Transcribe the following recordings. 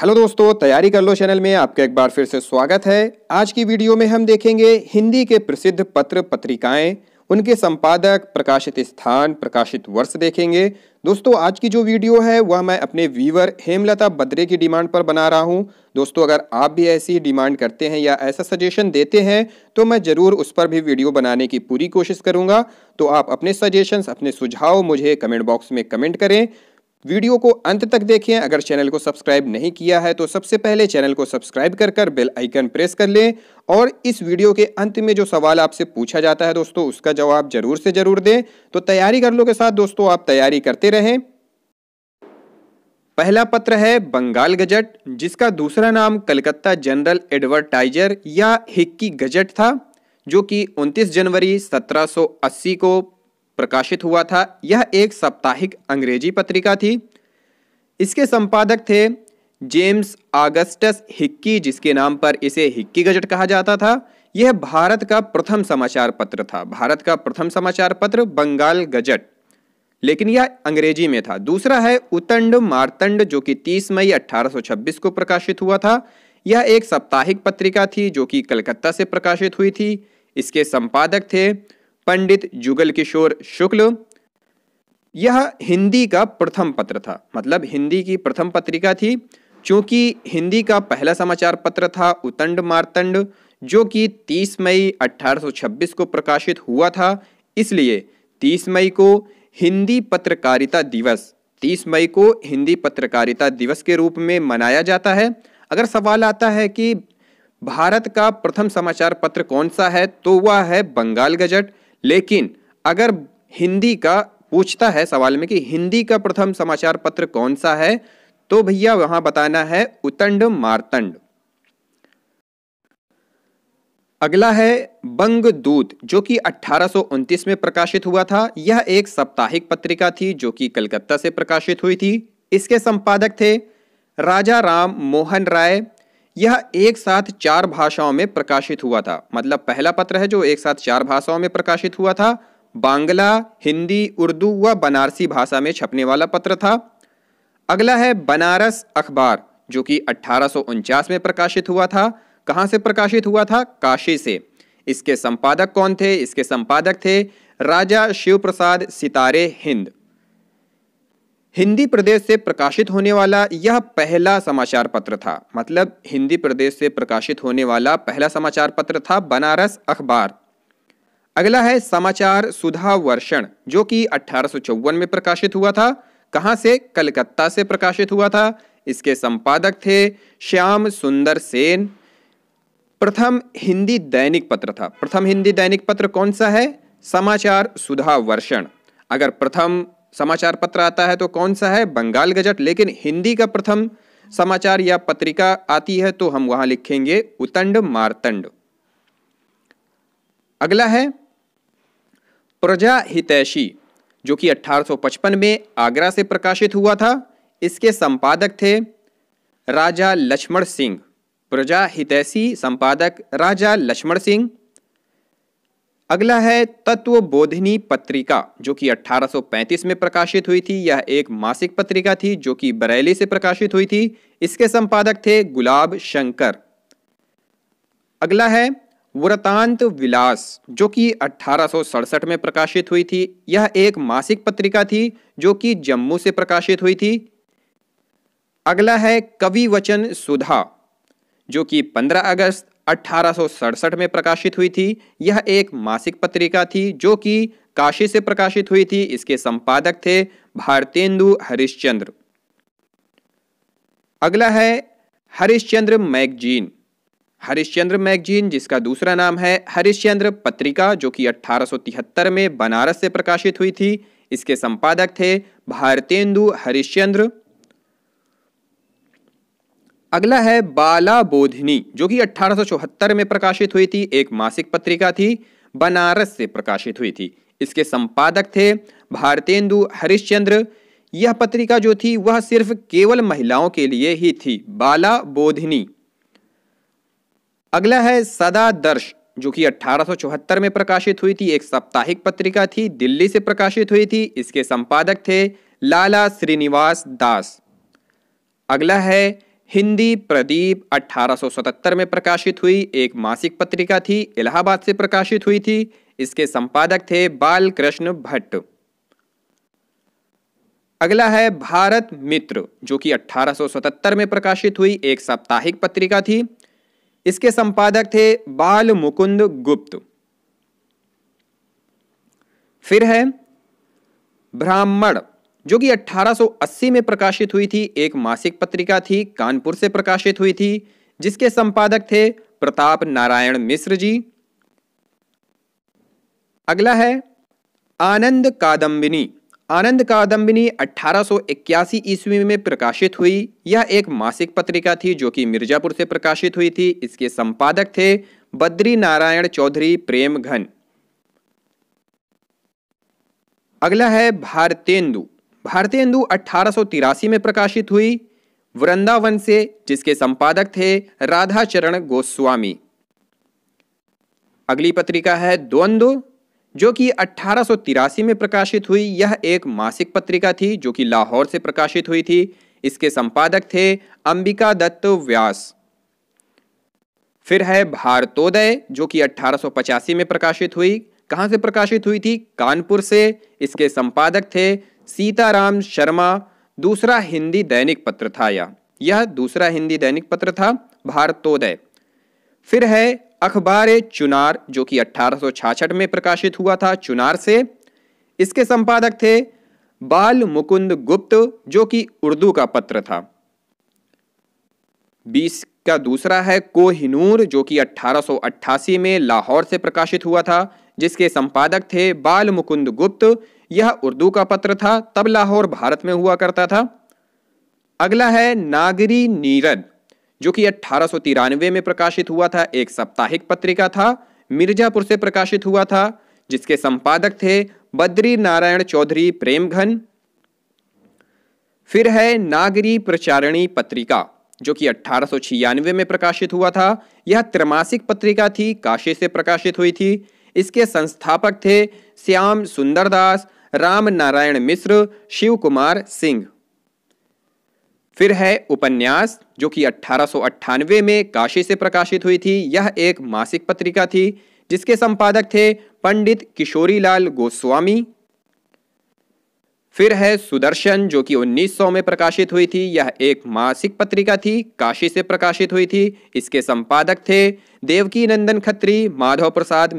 hello दोस्तों तैयारी कर लो चैनल में आपका एक बार फिर से स्वागत है आज की वीडियो में हम देखेंगे हिंदी के प्रसिद्ध पत्र पत्रिकाएं उनके संपादक प्रकाशित स्थान प्रकाशित वर्ष देखेंगे दोस्तों आज की जो वीडियो है वह मैं अपने व्यूवर हेमलता बद्रे की डिमांड पर बना रहा हूं दोस्तों अगर आप भी ऐसी डिमांड करते हैं या ऐसा सजेशन देते हैं तो मैं ज़रूर उस पर भी वीडियो बनाने की पूरी कोशिश करूंगा तो आप अपने सजेशंस अपने सुझाव मुझे कमेंट बॉक्स में कमेंट करें वीडियो को अंत तक देखें अगर चैनल को सब्सक्राइब नहीं किया है तो सबसे पहले चैनल को सब्सक्राइब कर कर बेल आइकन प्रेस कर लें और इस वीडियो के अंत में जो सवाल आपसे पूछा जाता है दोस्तों उसका जवाब जरूर से जरूर दें तो तैयारी कर लो के साथ दोस्तों आप तैयारी करते रहें पहला पत्र है बंगाल गजट जिसका दूसरा नाम कलकत्ता जनरल एडवर्टाइजर या हिक्की गजट था जो कि 29 जनवरी 1780 को प्रकाशित हुआ था यह एक साप्ताहिक अंग्रेजी पत्रिका थी इसके संपादक थे जेम्स आगस्टस हिक्की जिसके नाम पर इसे हिक्की गजट कहा जाता था यह भारत का प्रथम समाचार पत्र था भारत का प्रथम समाचार पत्र बंगाल गजट लेकिन यह अंग्रेजी में था दूसरा है उतंड मारतंड जो कि 30 मई 1826 को प्रकाशित हुआ था यह एक साप्ताहिक पत्रिका थी जो कि कलकत्ता से प्रकाशित हुई थी इसके संपादक थे पंडित जुगल किशोर शुक्ल यह हिंदी का प्रथम पत्र था मतलब हिंदी की प्रथम पत्रिका थी चूंकि हिंदी का पहला समाचार पत्र था उतंड मारतंड जो कि 30 मई 1826 को प्रकाशित हुआ था इसलिए 30 मई को हिंदी पत्रकारिता दिवस 30 मई को हिंदी पत्रकारिता दिवस के रूप में मनाया जाता है अगर सवाल आता है कि भारत का प्रथम समाचार पत्र कौन सा है तो वह है बंगाल गजट लेकिन अगर हिंदी का पूछता है सवाल में कि हिंदी का प्रथम समाचार पत्र कौन सा है तो भैया वहां बताना है उतंड मारतंड अगला है बंग दूत जो कि अठारह में प्रकाशित हुआ था यह एक साप्ताहिक पत्रिका थी जो कि कलकत्ता से प्रकाशित हुई थी इसके संपादक थे राजा राम मोहन राय यह एक साथ चार भाषाओं में प्रकाशित हुआ था मतलब पहला पत्र है जो एक साथ चार भाषाओं में प्रकाशित हुआ था बांग्ला हिंदी उर्दू व बनारसी भाषा में छपने वाला पत्र था अगला है बनारस अखबार जो कि अट्ठारह में प्रकाशित हुआ था कहाँ से प्रकाशित हुआ था काशी से इसके संपादक कौन थे इसके संपादक थे राजा शिव प्रसाद सितारे हिंद हिंदी प्रदेश से प्रकाशित होने वाला यह पहला समाचार पत्र था मतलब हिंदी प्रदेश से प्रकाशित होने वाला पहला समाचार पत्र था बनारस अखबार अगला है समाचार सुधा वर्षण जो कि अठारह में प्रकाशित हुआ था कहाँ से कलकत्ता से प्रकाशित हुआ था इसके संपादक थे श्याम सुंदर सेन प्रथम हिंदी दैनिक पत्र था प्रथम हिंदी दैनिक पत्र कौन सा है समाचार सुधा वर्षण अगर प्रथम समाचार पत्र आता है तो कौन सा है बंगाल गजट लेकिन हिंदी का प्रथम समाचार या पत्रिका आती है तो हम वहां लिखेंगे उतंड मारतंड अगला है प्रजा हितैषी जो कि 1855 में आगरा से प्रकाशित हुआ था इसके संपादक थे राजा लक्ष्मण सिंह प्रजा हितैषी संपादक राजा लक्ष्मण सिंह अगला है तत्व बोधिनी पत्रिका जो कि 1835 में प्रकाशित हुई थी यह एक मासिक पत्रिका थी जो कि बरेली से प्रकाशित हुई थी इसके संपादक थे गुलाब शंकर अगला है वृतांत विलास जो कि अठारह में प्रकाशित हुई थी यह एक मासिक पत्रिका थी जो कि जम्मू से प्रकाशित हुई थी अगला है कवि वचन सुधा जो कि 15 अगस्त अठारह में प्रकाशित हुई थी यह एक मासिक पत्रिका थी जो कि काशी से प्रकाशित हुई थी इसके संपादक थे भारतेंदु हरिश्चंद्र अगला है हरिश्चंद्र मैगजीन हरिश्चंद्र मैगजीन जिसका दूसरा नाम है हरिश्चंद्र पत्रिका जो कि 1873 में बनारस से प्रकाशित हुई थी इसके संपादक थे भारतेंदु हरिश्चंद्र अगला है बाला बोधिनी जो कि 1874 में प्रकाशित हुई थी एक मासिक पत्रिका थी बनारस से प्रकाशित हुई थी इसके संपादक थे भारतेंदु हरिश्चंद्र यह पत्रिका जो थी वह सिर्फ केवल महिलाओं के लिए ही थी बाला बोधिनी अगला है दर्श जो कि 1874 में प्रकाशित हुई थी एक साप्ताहिक पत्रिका थी दिल्ली से प्रकाशित हुई थी इसके संपादक थे लाला श्रीनिवास दास अगला है हिंदी प्रदीप 1877 में प्रकाशित हुई एक मासिक पत्रिका थी इलाहाबाद से प्रकाशित हुई थी इसके संपादक थे बाल कृष्ण भट्ट अगला है भारत मित्र जो कि 1877 में प्रकाशित हुई एक साप्ताहिक पत्रिका थी इसके संपादक थे बाल मुकुंद गुप्त फिर है ब्राह्मण जो कि 1880 में प्रकाशित हुई थी एक मासिक पत्रिका थी कानपुर से प्रकाशित हुई थी जिसके संपादक थे प्रताप नारायण मिश्र जी अगला है आनंद कादम्बिनी आनंद कादम्बिनी 1881 ईस्वी में प्रकाशित हुई यह एक मासिक पत्रिका थी जो कि मिर्जापुर से प्रकाशित हुई थी इसके संपादक थे बद्री नारायण चौधरी प्रेम घन अगला है भारतेंदु भारतीय हिंदू अठारह में प्रकाशित हुई वृंदावन से जिसके संपादक थे राधाचरण गोस्वामी अगली पत्रिका है द्वंद्व जो कि अठारह में प्रकाशित हुई यह एक मासिक पत्रिका थी जो कि लाहौर से प्रकाशित हुई थी इसके संपादक थे अंबिका दत्त व्यास फिर है भारतोदय जो कि अठारह में प्रकाशित हुई कहां से प्रकाशित हुई थी कानपुर से इसके संपादक थे सीताराम शर्मा दूसरा हिंदी दैनिक पत्र था या यह दूसरा हिंदी दैनिक पत्र था भारतोदय फिर है अखबार चुनार जो कि अठारह में प्रकाशित हुआ था चुनार से इसके संपादक थे बाल मुकुंद गुप्त जो कि उर्दू का पत्र था बीस का दूसरा है कोहिनूर जो कि 1888 में लाहौर से प्रकाशित हुआ था जिसके संपादक थे बाल मुकुंद गुप्त यह उर्दू का पत्र था तब लाहौर भारत में हुआ करता था अगला है नागरी नीरद जो कि अट्ठारह में प्रकाशित हुआ था एक साप्ताहिक पत्रिका था मिर्जापुर से प्रकाशित हुआ था जिसके संपादक थे बद्री नारायण चौधरी प्रेमघन फिर है नागरी प्रचारणी पत्रिका जो कि अट्ठारह में प्रकाशित हुआ था यह त्रमासिक पत्रिका थी काशी से प्रकाशित हुई थी इसके संस्थापक थे श्याम सुंदरदास राम नारायण मिश्र शिव कुमार सिंह फिर है उपन्यास जो कि अट्ठारह में काशी से प्रकाशित हुई थी यह एक मासिक पत्रिका थी जिसके संपादक थे पंडित किशोरीलाल गोस्वामी फिर है सुदर्शन जो कि 1900 में प्रकाशित हुई थी यह एक मासिक पत्रिका थी काशी से प्रकाशित हुई थी इसके संपादक थे देवकी नंदन खत्री माधव प्रसाद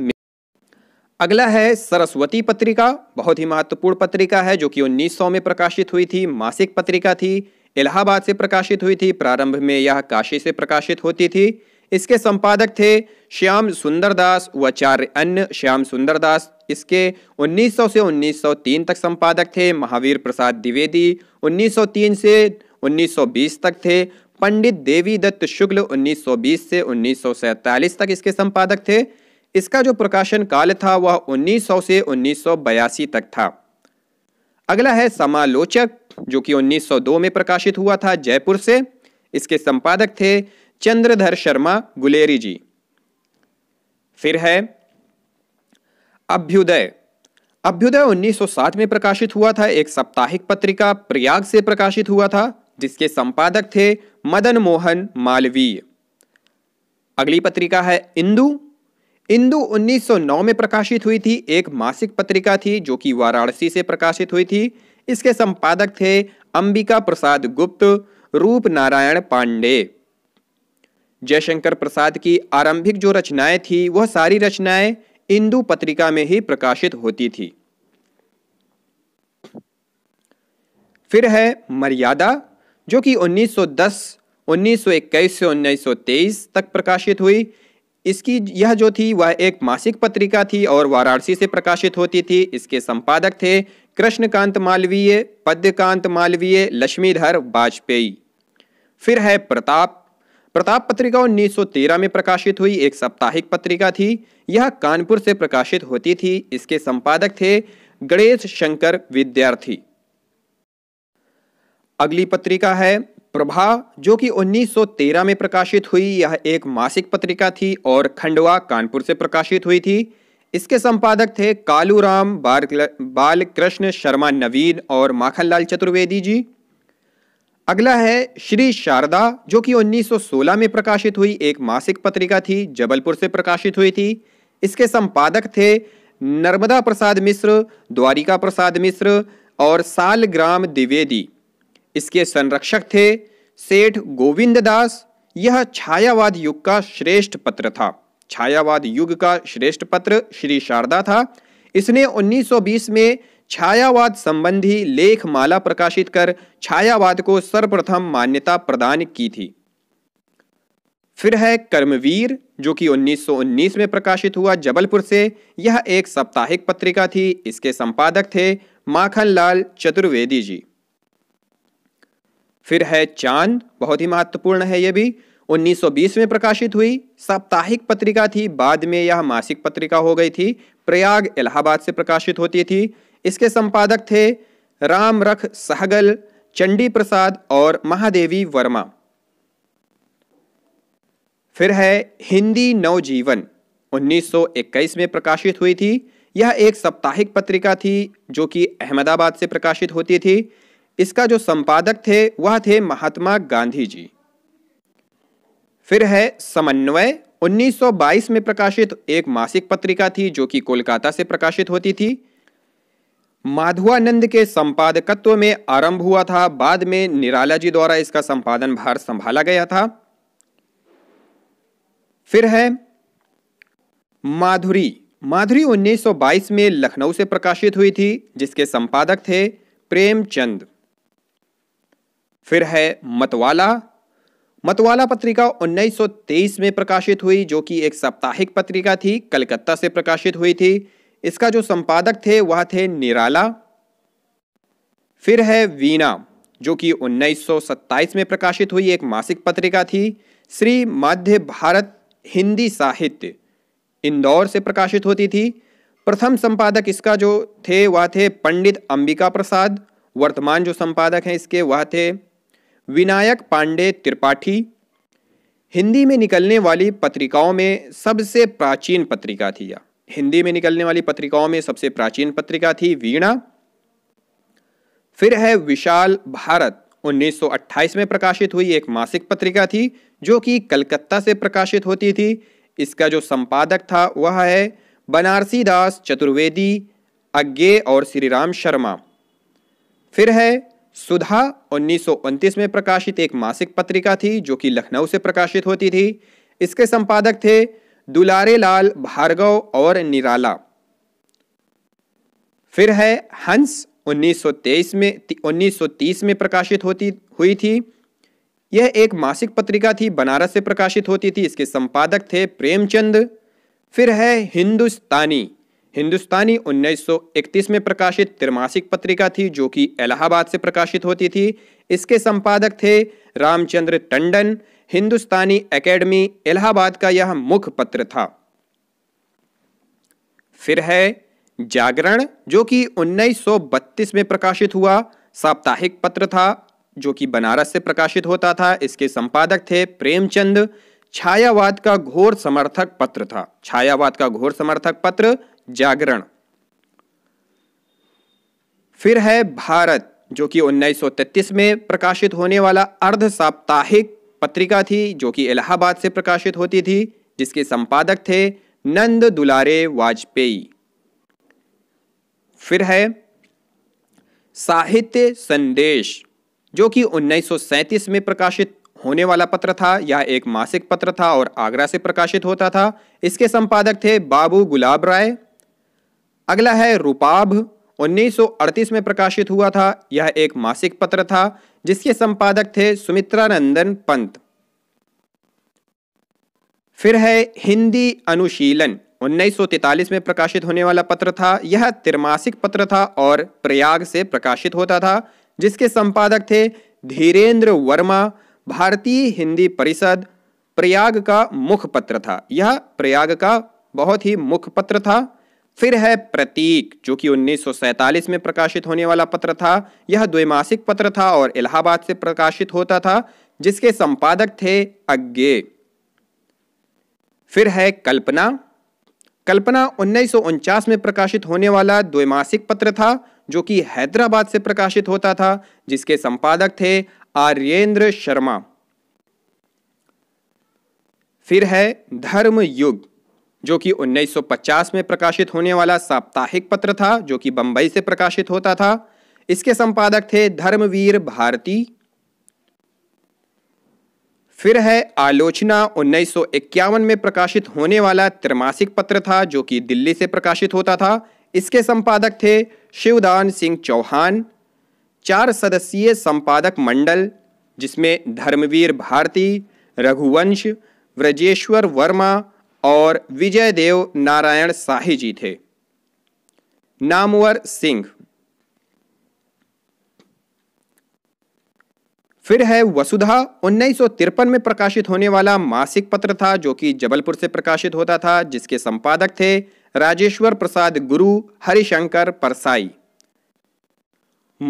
अगला है सरस्वती पत्रिका बहुत ही महत्वपूर्ण पत्रिका है जो कि 1900 में प्रकाशित हुई थी मासिक पत्रिका थी इलाहाबाद से प्रकाशित हुई थी प्रारंभ में यह काशी से प्रकाशित होती थी इसके संपादक थे श्याम सुंदरदास व चार अन्य श्याम सुंदरदास इसके 1900 से 1903 तक संपादक थे महावीर प्रसाद द्विवेदी 1903 से 1920 तक थे पंडित देवी दत्त शुक्ल 1920 से 1947 तक इसके संपादक थे इसका जो प्रकाशन काल था वह 1900 से उन्नीस तक था अगला है समालोचक जो कि 1902 में प्रकाशित हुआ था जयपुर से इसके संपादक थे चंद्रधर शर्मा गुलेरी जी फिर है अभ्युदय अभ्युदय 1907 में प्रकाशित हुआ था एक साप्ताहिक पत्रिका प्रयाग से प्रकाशित हुआ था जिसके संपादक थे मदन मोहन मालवीय अगली पत्रिका है इंदू इंदु 1909 में प्रकाशित हुई थी एक मासिक पत्रिका थी जो कि वाराणसी से प्रकाशित हुई थी इसके संपादक थे अंबिका प्रसाद गुप्त रूप नारायण पांडे जयशंकर प्रसाद की आरंभिक जो रचनाएं थी वह सारी रचनाएं इंदु पत्रिका में ही प्रकाशित होती थी फिर है मर्यादा जो कि 1910, 1921 से 1923 तक प्रकाशित हुई इसकी यह जो थी वह एक मासिक पत्रिका थी और वाराणसी से प्रकाशित होती थी इसके संपादक थे कृष्णकांत मालवीय पद्यकांत मालवीय लक्ष्मीधर वाजपेयी फिर है प्रताप प्रताप पत्रिका 1913 में प्रकाशित हुई एक साप्ताहिक पत्रिका थी यह कानपुर से प्रकाशित होती थी इसके संपादक थे गणेश शंकर विद्यार्थी अगली पत्रिका है प्रभा जो कि 1913 में प्रकाशित हुई यह एक मासिक पत्रिका थी और खंडवा कानपुर से प्रकाशित हुई थी इसके संपादक थे कालूराम बालकृष्ण शर्मा नवीन और माखनलाल चतुर्वेदी जी अगला है श्री शारदा जो कि 1916 में प्रकाशित हुई एक मासिक पत्रिका थी जबलपुर से प्रकाशित हुई थी इसके संपादक थे नर्मदा प्रसाद मिश्र द्वारिका प्रसाद मिश्र और सालग्राम द्विवेदी इसके संरक्षक थे सेठ गोविंद दास यह छायावाद युग का श्रेष्ठ पत्र था छायावाद युग का श्रेष्ठ पत्र श्री शारदा था इसने 1920 में छायावाद संबंधी लेख माला प्रकाशित कर छायावाद को सर्वप्रथम मान्यता प्रदान की थी फिर है कर्मवीर जो कि 1919 में प्रकाशित हुआ जबलपुर से यह एक साप्ताहिक पत्रिका थी इसके संपादक थे माखनलाल चतुर्वेदी जी फिर है चांद बहुत ही महत्वपूर्ण है यह भी 1920 में प्रकाशित हुई साप्ताहिक पत्रिका थी बाद में यह मासिक पत्रिका हो गई थी प्रयाग इलाहाबाद से प्रकाशित होती थी इसके संपादक थे राम रख सहगल चंडी प्रसाद और महादेवी वर्मा फिर है हिंदी नवजीवन 1921 में प्रकाशित हुई थी यह एक साप्ताहिक पत्रिका थी जो कि अहमदाबाद से प्रकाशित होती थी इसका जो संपादक थे वह थे महात्मा गांधी जी फिर है समन्वय 1922 में प्रकाशित एक मासिक पत्रिका थी जो कि कोलकाता से प्रकाशित होती थी माधुआनंद के संपादकत्व में आरंभ हुआ था बाद में निराला जी द्वारा इसका संपादन भार संभाला गया था फिर है माधुरी माधुरी 1922 में लखनऊ से प्रकाशित हुई थी जिसके संपादक थे प्रेमचंद फिर है मतवाला मतवाला पत्रिका 1923 में प्रकाशित हुई जो कि एक साप्ताहिक पत्रिका थी कलकत्ता से प्रकाशित हुई थी इसका जो संपादक थे वह थे निराला फिर है वीणा जो कि 1927 में प्रकाशित हुई एक मासिक पत्रिका थी श्री माध्य भारत हिंदी साहित्य इंदौर से प्रकाशित होती थी प्रथम संपादक इसका जो थे वह थे पंडित अंबिका प्रसाद वर्तमान जो संपादक हैं इसके वह थे विनायक पांडे त्रिपाठी हिंदी में निकलने वाली पत्रिकाओं में सबसे प्राचीन पत्रिका थी या हिंदी में निकलने वाली पत्रिकाओं में सबसे प्राचीन पत्रिका थी वीणा फिर है विशाल भारत 1928 में प्रकाशित हुई एक मासिक पत्रिका थी जो कि कलकत्ता से प्रकाशित होती थी इसका जो संपादक था वह है बनारसी दास चतुर्वेदी अज्ञे और श्री राम शर्मा फिर है सुधा उन्नीस में प्रकाशित एक मासिक पत्रिका थी जो कि लखनऊ से प्रकाशित होती थी इसके संपादक थे दुलारे लाल भार्गव और निराला फिर है हंस 1923 में 1930 में प्रकाशित होती हुई थी यह एक मासिक पत्रिका थी बनारस से प्रकाशित होती थी इसके संपादक थे प्रेमचंद फिर है हिंदुस्तानी हिंदुस्तानी 1931 में प्रकाशित त्रिमासिक पत्रिका थी जो कि इलाहाबाद से प्रकाशित होती थी इसके संपादक थे रामचंद्र टंडन हिंदुस्तानी एकेडमी इलाहाबाद का यह मुख्य पत्र था फिर है जागरण जो कि 1932 में प्रकाशित हुआ साप्ताहिक पत्र था जो कि बनारस से प्रकाशित होता था इसके संपादक थे प्रेमचंद छायावाद का घोर समर्थक पत्र था छायावाद का घोर समर्थक पत्र जागरण फिर है भारत जो कि 1933 में प्रकाशित होने वाला अर्ध साप्ताहिक पत्रिका थी जो कि इलाहाबाद से प्रकाशित होती थी जिसके संपादक थे नंद दुलारे वाजपेयी फिर है साहित्य संदेश जो कि 1937 में प्रकाशित होने वाला पत्र था यह एक मासिक पत्र था और आगरा से प्रकाशित होता था इसके संपादक थे बाबू गुलाब राय अगला है रूपाभ 1938 में प्रकाशित हुआ था यह एक मासिक पत्र था जिसके संपादक थे सुमित्रानंदन पंत फिर है हिंदी अनुशीलन 1943 में प्रकाशित होने वाला पत्र था यह त्रिमासिक पत्र था और प्रयाग से प्रकाशित होता था जिसके संपादक थे धीरेन्द्र वर्मा भारतीय हिंदी परिषद प्रयाग का पत्र था यह प्रयाग का बहुत ही पत्र था फिर है प्रतीक जो कि 1947 में प्रकाशित होने वाला पत्र था यह द्विमासिक पत्र था और इलाहाबाद से प्रकाशित होता था जिसके संपादक थे अज्ञे फिर है कल्पना कल्पना उन्नीस में प्रकाशित होने वाला द्विमासिक पत्र था जो कि हैदराबाद से प्रकाशित होता था जिसके संपादक थे आर्येंद्र शर्मा फिर है धर्म युग जो कि 1950 में प्रकाशित होने वाला साप्ताहिक पत्र था जो कि बंबई से प्रकाशित होता था इसके संपादक थे धर्मवीर भारती फिर है आलोचना 1951 में प्रकाशित होने वाला त्रिमासिक पत्र था जो कि दिल्ली से प्रकाशित होता था इसके संपादक थे शिवदान सिंह चौहान चार सदस्यीय संपादक मंडल जिसमें धर्मवीर भारती रघुवंश व्रजेश्वर वर्मा और विजय देव नारायण शाही जी थे नामवर सिंह फिर है वसुधा उन्नीस में प्रकाशित होने वाला मासिक पत्र था जो कि जबलपुर से प्रकाशित होता था जिसके संपादक थे राजेश्वर प्रसाद गुरु हरिशंकर परसाई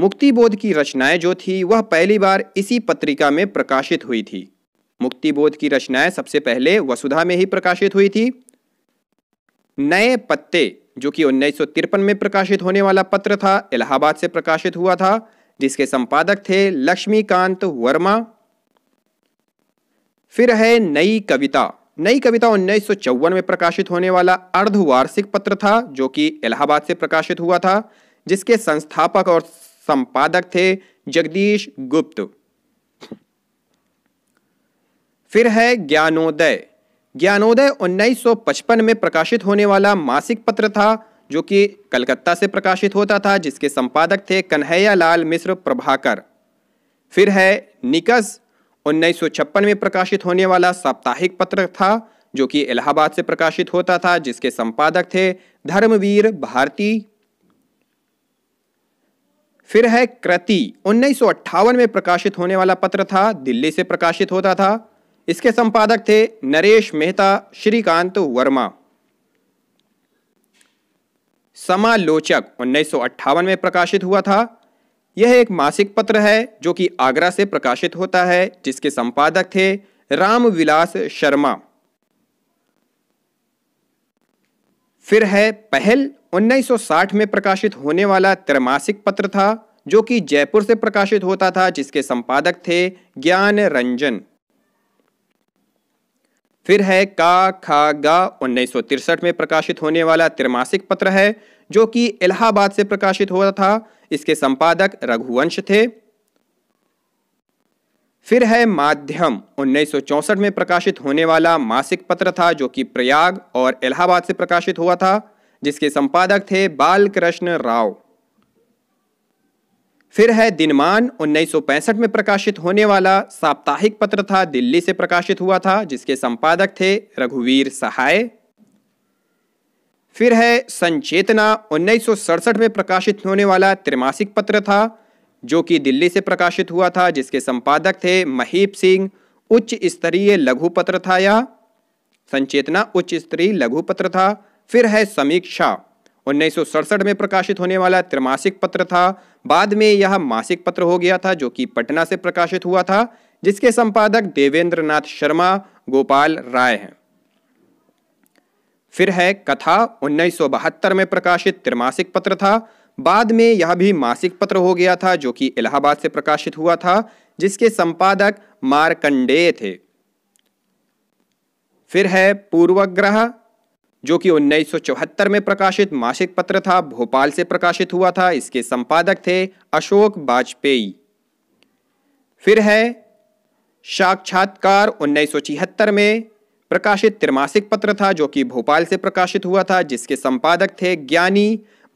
मुक्तिबोध की रचनाएं जो थी वह पहली बार इसी पत्रिका में प्रकाशित हुई थी मुक्तिबोध की रचनाएं सबसे पहले वसुधा में ही प्रकाशित हुई थी नए पत्ते जो कि उन्नीस में प्रकाशित होने वाला पत्र था इलाहाबाद से प्रकाशित हुआ था जिसके संपादक थे लक्ष्मीकांत वर्मा फिर है नई कविता नई कविता उन्नीस में प्रकाशित होने वाला अर्धवार्षिक पत्र था जो कि इलाहाबाद से प्रकाशित हुआ था जिसके संस्थापक और संपादक थे जगदीश गुप्त फिर है ज्ञानोदय ज्ञानोदय 1955 में प्रकाशित होने वाला मासिक पत्र था जो कि कलकत्ता से प्रकाशित होता था जिसके संपादक थे कन्हैया लाल मिश्र प्रभाकर फिर है निकस 1956 में प्रकाशित होने वाला साप्ताहिक पत्र था जो कि इलाहाबाद से प्रकाशित होता था जिसके संपादक थे धर्मवीर भारती फिर है कृति उन्नीस में प्रकाशित होने वाला पत्र था दिल्ली से प्रकाशित होता था इसके संपादक थे नरेश मेहता श्रीकांत वर्मा समालोचक उन्नीस में प्रकाशित हुआ था यह एक मासिक पत्र है जो कि आगरा से प्रकाशित होता है जिसके संपादक थे रामविलास शर्मा फिर है पहल 1960 में प्रकाशित होने वाला त्रैमासिक पत्र था जो कि जयपुर से प्रकाशित होता था जिसके संपादक थे ज्ञान रंजन फिर है का खा गा उन्नीस में प्रकाशित होने वाला त्रिमासिक पत्र है जो कि इलाहाबाद से प्रकाशित हुआ था इसके संपादक रघुवंश थे फिर है माध्यम चौसठ में प्रकाशित होने वाला मासिक पत्र था जो कि प्रयाग और इलाहाबाद से प्रकाशित हुआ था जिसके संपादक थे बालकृष्ण राव फिर है दिनमान 1965 में प्रकाशित होने वाला साप्ताहिक पत्र था दिल्ली से प्रकाशित हुआ था जिसके संपादक थे रघुवीर सहाय फिर है संचेतना उन्नीस में प्रकाशित होने वाला त्रिमासिक पत्र था जो कि दिल्ली से प्रकाशित हुआ था जिसके संपादक थे महीप सिंह उच्च स्तरीय लघु पत्र था यह संचेतना उच्च स्तरीय लघु पत्र था फिर है समीक्षा उन्नीस में प्रकाशित होने वाला त्रिमासिक पत्र था बाद में यह मासिक पत्र हो गया था जो कि पटना से प्रकाशित हुआ था जिसके संपादक देवेंद्र नाथ शर्मा गोपाल राय हैं फिर है कथा 1972 में प्रकाशित त्रिमासिक पत्र था बाद में यह भी मासिक पत्र हो गया था जो कि इलाहाबाद से प्रकाशित हुआ था जिसके संपादक मारकंडेय थे फिर है पूर्वग्रह जो कि 1974 में प्रकाशित मासिक पत्र था भोपाल से प्रकाशित हुआ था इसके संपादक थे अशोक वाजपेयी फिर है साक्षात्कार उन्नीस में प्रकाशित त्रिमासिक पत्र था जो कि भोपाल से प्रकाशित हुआ था जिसके संपादक थे ज्ञानी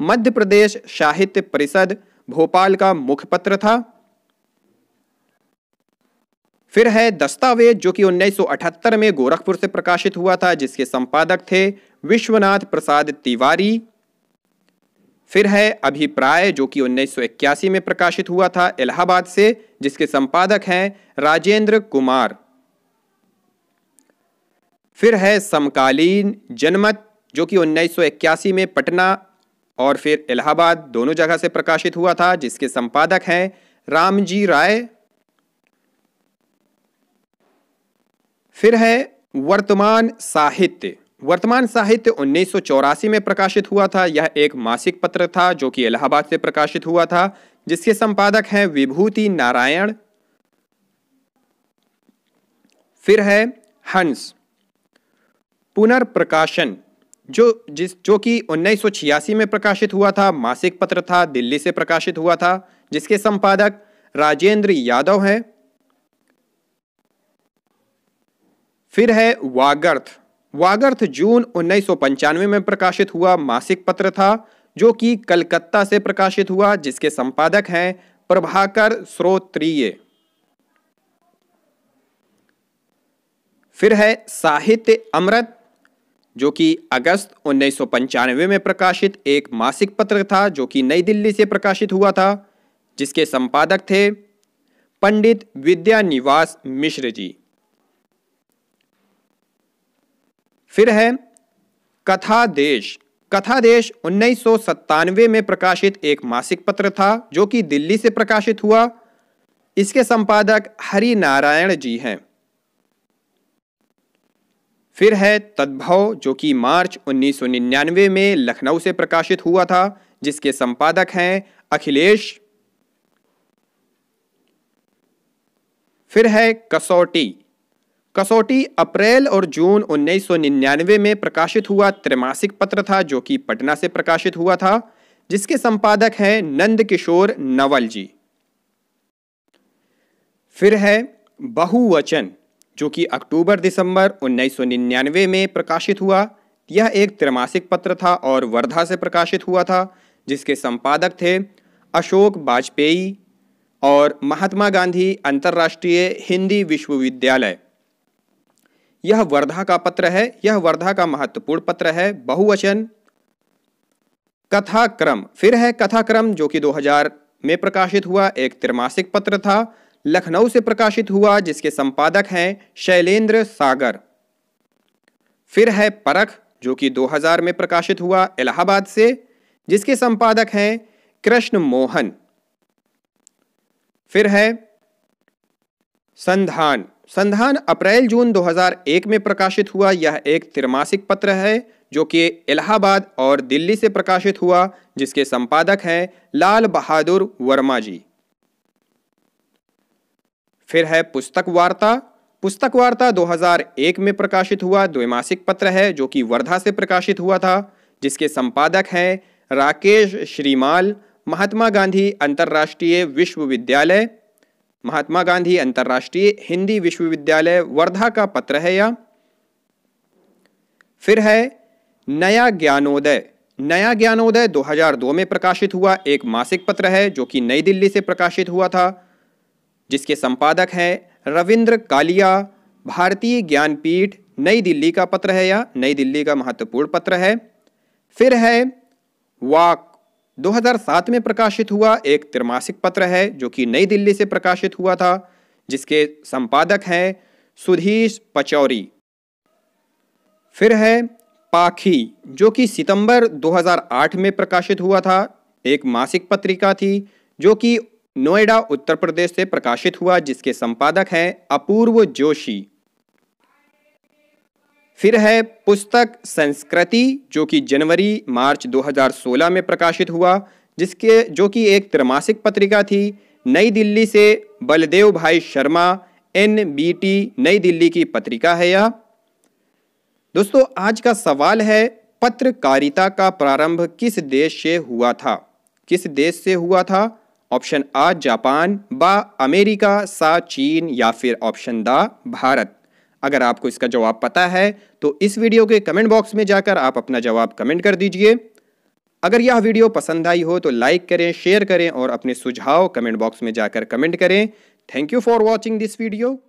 मध्य प्रदेश साहित्य परिषद भोपाल का मुख्य पत्र था फिर है दस्तावेज जो कि 1978 में गोरखपुर से प्रकाशित हुआ था जिसके संपादक थे विश्वनाथ प्रसाद तिवारी फिर है अभिप्राय जो कि 1981 में प्रकाशित हुआ था इलाहाबाद से जिसके संपादक हैं राजेंद्र कुमार फिर है समकालीन जनमत जो कि 1981 में पटना और फिर इलाहाबाद दोनों जगह से प्रकाशित हुआ था जिसके संपादक हैं रामजी राय फिर है वर्तमान साहित्य वर्तमान साहित्य उन्नीस में प्रकाशित हुआ था यह एक मासिक पत्र था जो कि इलाहाबाद से प्रकाशित हुआ था जिसके संपादक हैं विभूति नारायण फिर है हंस पुनर्प्रकाशन जो जिस जो कि उन्नीस में प्रकाशित हुआ था मासिक पत्र था दिल्ली से प्रकाशित हुआ था जिसके संपादक राजेंद्र यादव हैं फिर है वागर्थ वागर्थ जून उन्नीस में प्रकाशित हुआ मासिक पत्र था जो कि कलकत्ता से प्रकाशित हुआ जिसके संपादक हैं प्रभाकर श्रोत्रिय फिर है साहित्य अमृत जो कि अगस्त उन्नीस में प्रकाशित एक मासिक पत्र था जो कि नई दिल्ली से प्रकाशित हुआ था जिसके संपादक थे पंडित विद्यानिवास मिश्र जी फिर है कथा देश कथा देश उन्नीस में प्रकाशित एक मासिक पत्र था जो कि दिल्ली से प्रकाशित हुआ इसके संपादक हरि नारायण जी हैं फिर है तद्भव जो कि मार्च 1999 में लखनऊ से प्रकाशित हुआ था जिसके संपादक हैं अखिलेश फिर है कसौटी कसौटी अप्रैल और जून 1999 में प्रकाशित हुआ त्रैमासिक पत्र था जो कि पटना से प्रकाशित हुआ था जिसके संपादक हैं नंद किशोर नवल जी फिर है बहुवचन जो कि अक्टूबर दिसंबर 1999 में प्रकाशित हुआ यह एक त्रैमासिक पत्र था और वर्धा से प्रकाशित हुआ था जिसके संपादक थे अशोक वाजपेयी और महात्मा गांधी अंतर्राष्ट्रीय हिंदी विश्वविद्यालय यह वर्धा का पत्र है यह वर्धा का महत्वपूर्ण पत्र है बहुवचन कथाक्रम फिर है कथाक्रम जो कि 2000 में प्रकाशित हुआ एक त्रिमासिक पत्र था लखनऊ से प्रकाशित हुआ जिसके संपादक हैं शैलेंद्र सागर फिर है परख जो कि 2000 में प्रकाशित हुआ इलाहाबाद से जिसके संपादक हैं कृष्ण मोहन फिर है संधान संधान अप्रैल जून 2001 में प्रकाशित हुआ यह एक त्रिमासिक पत्र है जो कि इलाहाबाद और दिल्ली से प्रकाशित हुआ जिसके संपादक हैं लाल बहादुर वर्मा जी फिर है पुस्तक वार्ता पुस्तक वार्ता 2001 में प्रकाशित हुआ द्विमासिक पत्र है जो कि वर्धा से प्रकाशित हुआ था जिसके संपादक हैं राकेश श्रीमाल महात्मा गांधी अंतर्राष्ट्रीय विश्वविद्यालय महात्मा गांधी अंतर्राष्ट्रीय हिंदी विश्वविद्यालय वर्धा का पत्र है या फिर है नया ज्ञानोदय नया ज्ञानोदय 2002 में प्रकाशित हुआ एक मासिक पत्र है जो कि नई दिल्ली से प्रकाशित हुआ था जिसके संपादक हैं रविंद्र कालिया भारतीय ज्ञानपीठ नई दिल्ली का पत्र है या नई दिल्ली का महत्वपूर्ण पत्र है फिर है वाक 2007 में प्रकाशित हुआ एक त्रिमासिक पत्र है जो कि नई दिल्ली से प्रकाशित हुआ था जिसके संपादक हैं सुधीश पचौरी फिर है पाखी जो कि सितंबर 2008 में प्रकाशित हुआ था एक मासिक पत्रिका थी जो कि नोएडा उत्तर प्रदेश से प्रकाशित हुआ जिसके संपादक हैं अपूर्व जोशी फिर है पुस्तक संस्कृति जो कि जनवरी मार्च 2016 में प्रकाशित हुआ जिसके जो कि एक त्रिमासिक पत्रिका थी नई दिल्ली से बलदेव भाई शर्मा एन बी टी नई दिल्ली की पत्रिका है यह दोस्तों आज का सवाल है पत्रकारिता का प्रारंभ किस देश से हुआ था किस देश से हुआ था ऑप्शन आ जापान बा अमेरिका सा चीन या फिर ऑप्शन द भारत अगर आपको इसका जवाब पता है तो इस वीडियो के कमेंट बॉक्स में जाकर आप अपना जवाब कमेंट कर दीजिए अगर यह वीडियो पसंद आई हो तो लाइक करें शेयर करें और अपने सुझाव कमेंट बॉक्स में जाकर कमेंट करें thank you for watching this video